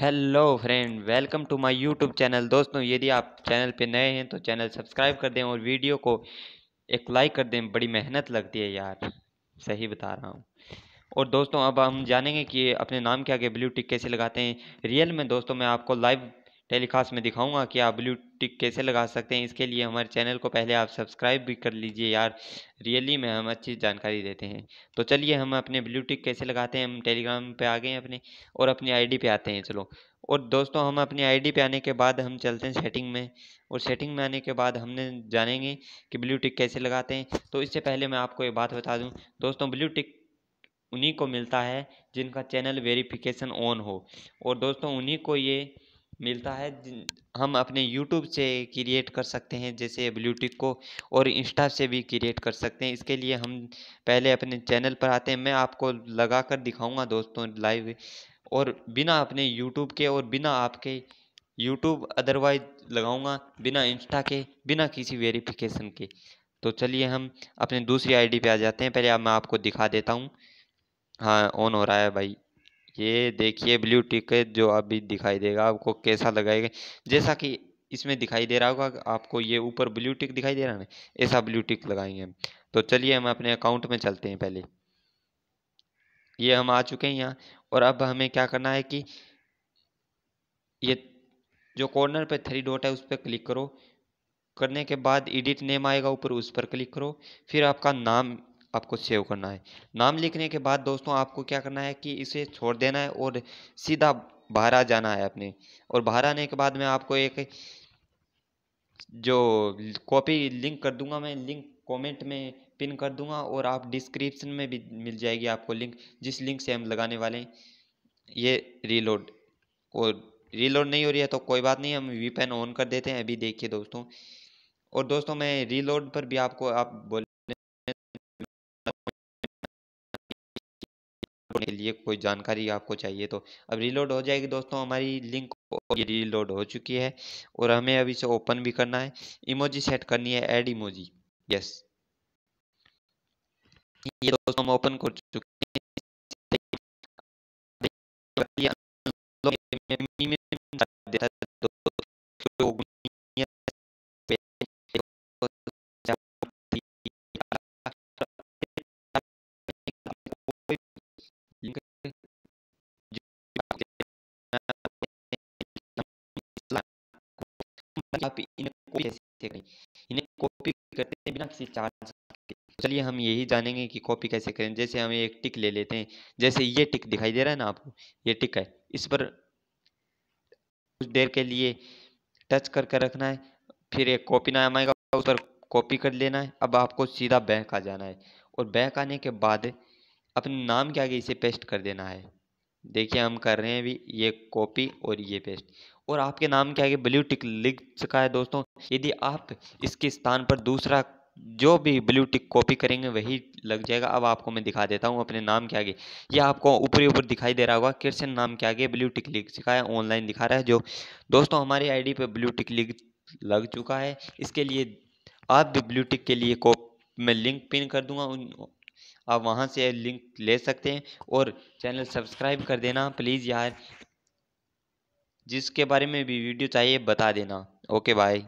hello friend welcome to my YouTube channel दोस्तों यदि आप चैनल पे नए हैं तो चैनल सब्सक्राइब कर दें और वीडियो को एक लाइक कर दें बड़ी मेहनत लगती है यार सही बता रहा हूँ और दोस्तों अब हम जानेंगे कि अपने नाम के आगे ब्लू टिक कैसे लगाते हैं रियल में दोस्तों मैं आपको लाइव टेलीकास्ट में दिखाऊंगा कि आप ब्लू टिक कैसे लगा सकते हैं इसके लिए हमारे चैनल को पहले आप सब्सक्राइब भी कर लीजिए यार रियली में हम अच्छी जानकारी देते हैं तो चलिए हम अपने ब्लू टिक कैसे लगाते हैं हम टेलीग्राम पे आ गए हैं अपने और अपनी आईडी पे आते हैं चलो और दोस्तों हम अपनी आईडी पे आने के बाद हम चलते हैं सेटिंग में और सेटिंग में आने के बाद हमने जानेंगे कि ब्लू टिक कैसे लगाते हैं तो इससे पहले मैं आपको ये बात बता दूँ दोस्तों ब्लू टिक उन्हीं को मिलता है जिनका चैनल वेरिफिकेशन ऑन हो और दोस्तों उन्हीं को ये मिलता है हम अपने YouTube से क्रिएट कर सकते हैं जैसे ब्लूटिक को और इंस्टा से भी क्रिएट कर सकते हैं इसके लिए हम पहले अपने चैनल पर आते हैं मैं आपको लगा कर दिखाऊँगा दोस्तों लाइव और बिना अपने यूट्यूब के और बिना आपके यूट्यूब अदरवाइज लगाऊंगा बिना इंस्टा के बिना किसी वेरिफिकेशन के तो चलिए हम अपने दूसरी आईडी पे आ जाते हैं पहले अब मैं आपको दिखा देता हूँ हाँ ऑन हो रहा है भाई ये देखिए ब्लू टिकट जो अभी दिखाई देगा आपको कैसा लगाएगा जैसा कि इसमें दिखाई दे रहा होगा आपको ये ऊपर ब्लू टिक दिखाई दे रहा है ना ऐसा ब्लू टिक लगाएंगे तो चलिए हम अपने अकाउंट में चलते हैं पहले ये हम आ चुके हैं यहाँ और अब हमें क्या करना है कि ये जो कॉर्नर पे थ्री डॉट है उस पर क्लिक करो करने के बाद एडिट नेम आएगा ऊपर उस पर क्लिक करो फिर आपका नाम आपको सेव करना है नाम लिखने के बाद दोस्तों आपको क्या करना है कि इसे छोड़ देना है और सीधा बाहर आ जाना है अपने और बाहर आने के बाद मैं आपको एक जो कॉपी लिंक कर दूंगा मैं लिंक कमेंट में पिन कर दूंगा और आप डिस्क्रिप्शन में भी मिल जाएगी आपको लिंक जिस लिंक से हम लगाने वाले हैं ये रीलोड और रीलोड नहीं हो रही है तो कोई बात नहीं हम वीपेन ऑन कर देते हैं अभी देखिए दोस्तों और दोस्तों मैं रीलोड पर भी आपको आप बोले के लिए कोई जानकारी आपको चाहिए तो अब रीलोड हो जाएगी दोस्तों हमारी लिंक ये रीलोड हो चुकी है और हमें अभी से ओपन भी करना है इमोजी सेट करनी है एड इमोजी यस ये दोस्तों हम ओपन कर चुके हैं आप इन्हें कॉपी कैसे करें इन्हें कॉपी करते हैं बिना किसी चार्ज चलिए हम यही जानेंगे कि कॉपी कैसे करें जैसे हम एक टिक ले लेते हैं जैसे ये टिक दिखाई दे रहा है ना आपको ये टिक है इस पर कुछ देर के लिए टच करके रखना है फिर एक कॉपी नाम आएगा उस पर कॉपी कर लेना है अब आपको सीधा बैंक आ जाना है और बैंक आने के बाद अपने नाम के आगे इसे पेस्ट कर देना है देखिए हम कर रहे हैं अभी ये कॉपी और ये पेस्ट और आपके नाम के आगे ब्लू टिक लिख चुका है दोस्तों यदि आप इसके स्थान पर दूसरा जो भी ब्लू टिक कॉपी करेंगे वही लग जाएगा अब आपको मैं दिखा देता हूँ अपने नाम के आगे ये आपको ऊपरी ऊपर दिखाई दे रहा होगा कृष्ण नाम के आगे ब्लू टिक लिख चुका है ऑनलाइन दिखा रहा है जो दोस्तों हमारी आई डी ब्लू टिक लिख लग चुका है इसके लिए आप भी ब्लू टिक के लिए कॉप मैं लिंक पिन कर दूंगा उन आप वहाँ से लिंक ले सकते हैं और चैनल सब्सक्राइब कर देना प्लीज़ यार जिसके बारे में भी वीडियो चाहिए बता देना ओके बाय